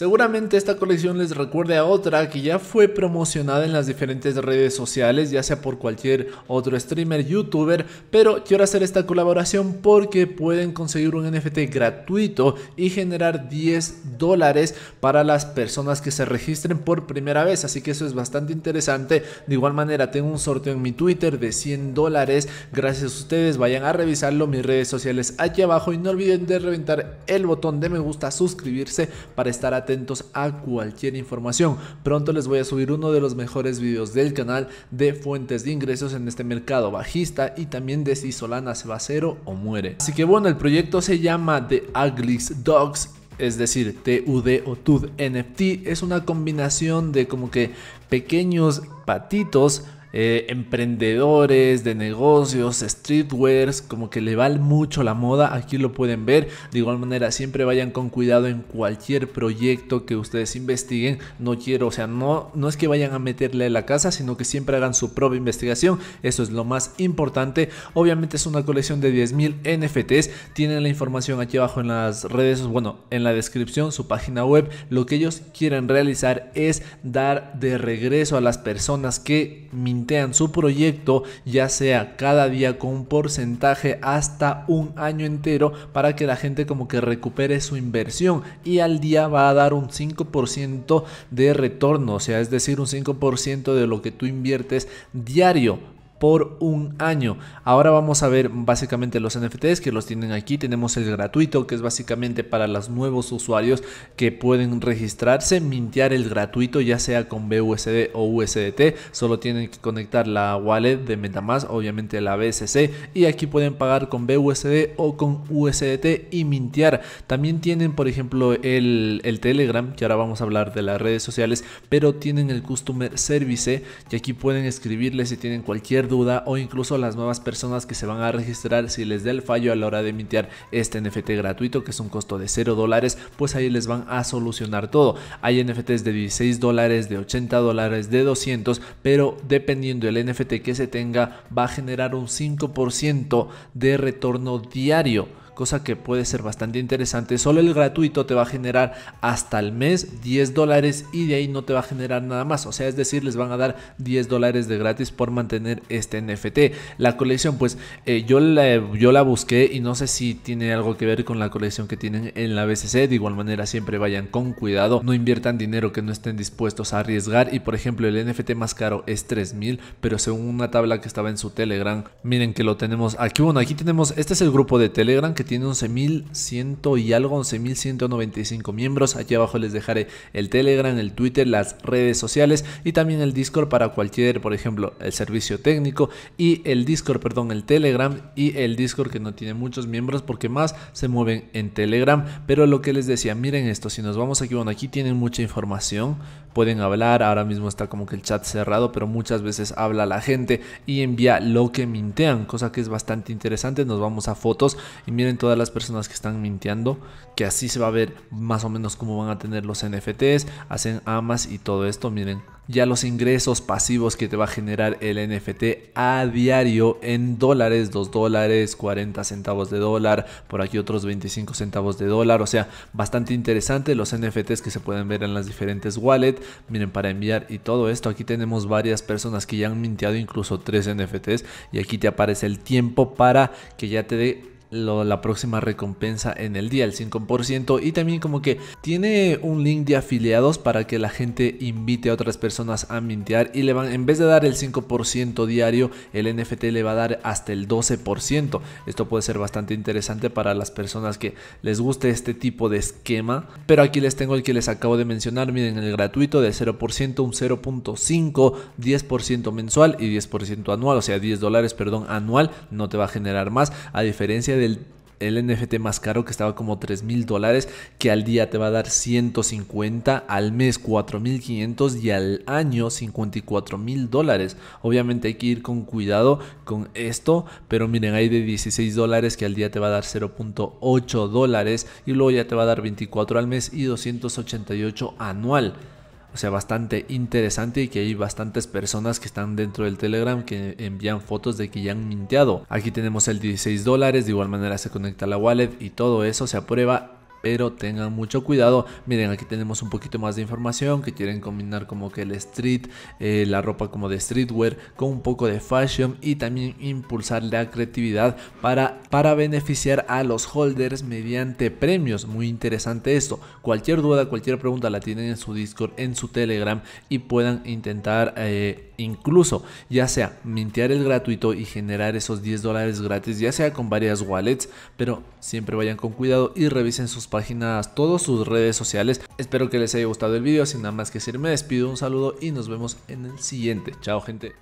Seguramente esta colección les recuerde a otra que ya fue promocionada en las diferentes redes sociales, ya sea por cualquier otro streamer, youtuber, pero quiero hacer esta colaboración porque pueden conseguir un NFT gratuito y generar 10 dólares para las personas que se registren por primera vez, así que eso es bastante interesante. De igual manera, tengo un sorteo en mi Twitter de 100 dólares, gracias a ustedes, vayan a revisarlo, mis redes sociales aquí abajo y no olviden de reventar el botón de me gusta, suscribirse para estar atentos atentos a cualquier información. Pronto les voy a subir uno de los mejores videos del canal de fuentes de ingresos en este mercado bajista y también de si Solana se va a cero o muere. Así que bueno, el proyecto se llama The Aglix Dogs es decir, TUD o TUD NFT, es una combinación de como que pequeños patitos eh, emprendedores de negocios, streetwears, como que le Val mucho la moda, aquí lo pueden ver. De igual manera, siempre vayan con cuidado en cualquier proyecto que ustedes investiguen. No quiero, o sea, no, no es que vayan a meterle la casa, sino que siempre hagan su propia investigación. Eso es lo más importante. Obviamente es una colección de 10.000 NFTs. Tienen la información aquí abajo en las redes, bueno, en la descripción, su página web. Lo que ellos quieren realizar es dar de regreso a las personas que min su proyecto, ya sea cada día con un porcentaje hasta un año entero para que la gente como que recupere su inversión y al día va a dar un 5% de retorno, o sea, es decir, un 5% de lo que tú inviertes diario por un año. Ahora vamos a ver básicamente los NFTs que los tienen aquí. Tenemos el gratuito que es básicamente para los nuevos usuarios que pueden registrarse, mintear el gratuito ya sea con BUSD o USDT. Solo tienen que conectar la wallet de Metamask, obviamente la BSC y aquí pueden pagar con BUSD o con USDT y mintear. También tienen por ejemplo el, Telegram que ahora vamos a hablar de las redes sociales pero tienen el Customer Service que aquí pueden escribirle si tienen cualquier duda o incluso las nuevas personas que se van a registrar si les da el fallo a la hora de emitir este NFT gratuito que es un costo de 0 dólares, pues ahí les van a solucionar todo. Hay NFTs de 16 dólares, de 80 dólares, de 200, pero dependiendo del NFT que se tenga va a generar un 5% de retorno diario cosa que puede ser bastante interesante. Solo el gratuito te va a generar hasta el mes 10 dólares y de ahí no te va a generar nada más. O sea, es decir, les van a dar 10 dólares de gratis por mantener este NFT. La colección, pues eh, yo, la, yo la busqué y no sé si tiene algo que ver con la colección que tienen en la BCC. De igual manera, siempre vayan con cuidado, no inviertan dinero que no estén dispuestos a arriesgar. Y por ejemplo, el NFT más caro es 3000, pero según una tabla que estaba en su Telegram, miren que lo tenemos aquí. Bueno, aquí tenemos, este es el grupo de Telegram que tiene 11.100 y algo, 11.195 miembros. Aquí abajo les dejaré el Telegram, el Twitter, las redes sociales y también el Discord para cualquier, por ejemplo, el servicio técnico y el Discord, perdón, el Telegram y el Discord que no tiene muchos miembros porque más se mueven en Telegram. Pero lo que les decía, miren esto, si nos vamos aquí, bueno, aquí tienen mucha información, pueden hablar. Ahora mismo está como que el chat cerrado, pero muchas veces habla la gente y envía lo que mintean, cosa que es bastante interesante. Nos vamos a fotos y miren todas las personas que están minteando, que así se va a ver más o menos cómo van a tener los NFTs, hacen amas y todo esto. Miren, ya los ingresos pasivos que te va a generar el NFT a diario en dólares, 2 dólares, 40 centavos de dólar, por aquí otros 25 centavos de dólar, o sea, bastante interesante los NFTs que se pueden ver en las diferentes wallets, miren, para enviar y todo esto, aquí tenemos varias personas que ya han minteado incluso 3 NFTs y aquí te aparece el tiempo para que ya te dé la próxima recompensa en el día, el 5%. Y también como que tiene un link de afiliados para que la gente invite a otras personas a mintear y le van, en vez de dar el 5% diario, el NFT le va a dar hasta el 12%. Esto puede ser bastante interesante para las personas que les guste este tipo de esquema. Pero aquí les tengo el que les acabo de mencionar, miren, el gratuito de 0%, un 0.5, 10% mensual y 10% anual, o sea, 10 dólares, perdón, anual, no te va a generar más, a diferencia de el NFT más caro que estaba como 3 mil dólares, que al día te va a dar 150, al mes 4500 y al año 54 mil dólares. Obviamente hay que ir con cuidado con esto, pero miren, hay de 16 dólares que al día te va a dar 0.8 dólares y luego ya te va a dar 24 al mes y 288 anual o sea, bastante interesante y que hay bastantes personas que están dentro del Telegram que envían fotos de que ya han minteado. Aquí tenemos el 16 dólares, de igual manera se conecta la wallet y todo eso se aprueba pero tengan mucho cuidado. Miren, aquí tenemos un poquito más de información que quieren combinar como que el street, eh, la ropa como de streetwear con un poco de fashion y también impulsar la creatividad para, para beneficiar a los holders mediante premios. Muy interesante esto. Cualquier duda, cualquier pregunta la tienen en su Discord, en su Telegram y puedan intentar... Eh, Incluso, ya sea mintear el gratuito y generar esos 10 dólares gratis, ya sea con varias wallets, pero siempre vayan con cuidado y revisen sus páginas, todas sus redes sociales. Espero que les haya gustado el video, sin nada más que decir, me despido, un saludo y nos vemos en el siguiente. Chao gente.